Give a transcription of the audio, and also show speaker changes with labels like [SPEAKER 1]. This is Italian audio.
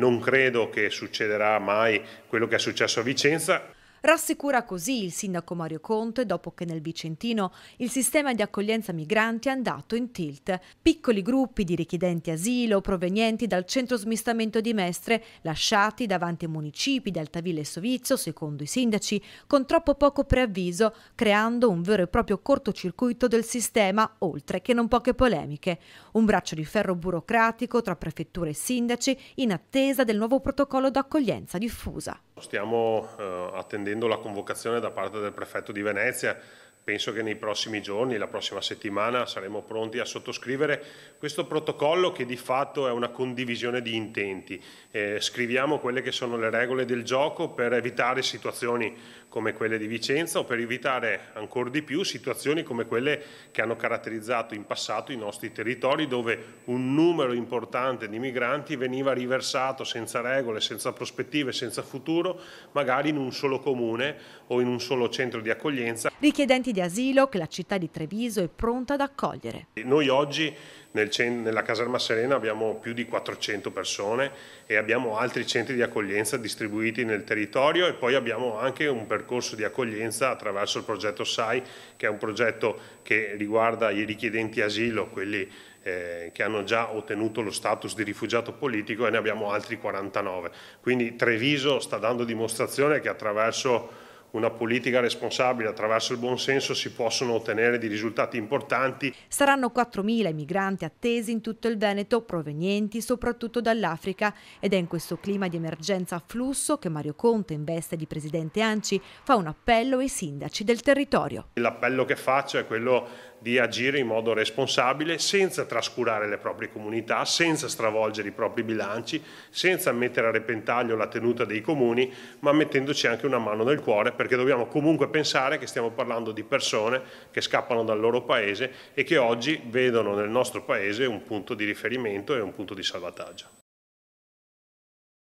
[SPEAKER 1] non credo che succederà mai quello che è successo a Vicenza.
[SPEAKER 2] Rassicura così il sindaco Mario Conte dopo che nel Vicentino il sistema di accoglienza migranti è andato in tilt. Piccoli gruppi di richiedenti asilo provenienti dal centro smistamento di Mestre, lasciati davanti ai municipi di Altaville e Sovizio, secondo i sindaci, con troppo poco preavviso, creando un vero e proprio cortocircuito del sistema, oltre che non poche polemiche. Un braccio di ferro burocratico tra prefetture e sindaci in attesa del nuovo protocollo d'accoglienza diffusa.
[SPEAKER 1] Stiamo eh, attendendo la convocazione da parte del prefetto di Venezia. Penso che nei prossimi giorni, la prossima settimana, saremo pronti a sottoscrivere questo protocollo che di fatto è una condivisione di intenti. Eh, scriviamo quelle che sono le regole del gioco per evitare situazioni come quelle di Vicenza o per evitare ancora di più situazioni come quelle che hanno caratterizzato in passato i nostri territori dove un numero importante di migranti veniva riversato senza regole, senza prospettive, senza futuro, magari in un solo comune o in un solo centro di accoglienza.
[SPEAKER 2] Richiedenti di asilo che la città di Treviso è pronta ad accogliere.
[SPEAKER 1] Noi oggi nel nella caserma Serena abbiamo più di 400 persone e abbiamo altri centri di accoglienza distribuiti nel territorio e poi abbiamo anche un percorso percorso di accoglienza attraverso il progetto SAI, che è un progetto che riguarda i richiedenti asilo, quelli eh, che hanno già ottenuto lo status di rifugiato politico e ne abbiamo altri 49. Quindi Treviso sta dando dimostrazione che attraverso una politica responsabile attraverso il buonsenso si possono ottenere dei risultati importanti.
[SPEAKER 2] Saranno 4.000 i migranti attesi in tutto il Veneto, provenienti soprattutto dall'Africa ed è in questo clima di emergenza afflusso che Mario Conte, in veste di presidente Anci, fa un appello ai sindaci del territorio.
[SPEAKER 1] L'appello che faccio è quello di agire in modo responsabile senza trascurare le proprie comunità, senza stravolgere i propri bilanci, senza mettere a repentaglio la tenuta dei comuni, ma mettendoci anche una mano nel cuore perché dobbiamo comunque pensare che stiamo parlando di persone che scappano dal loro paese e che oggi vedono nel nostro paese un punto di riferimento e un punto di salvataggio.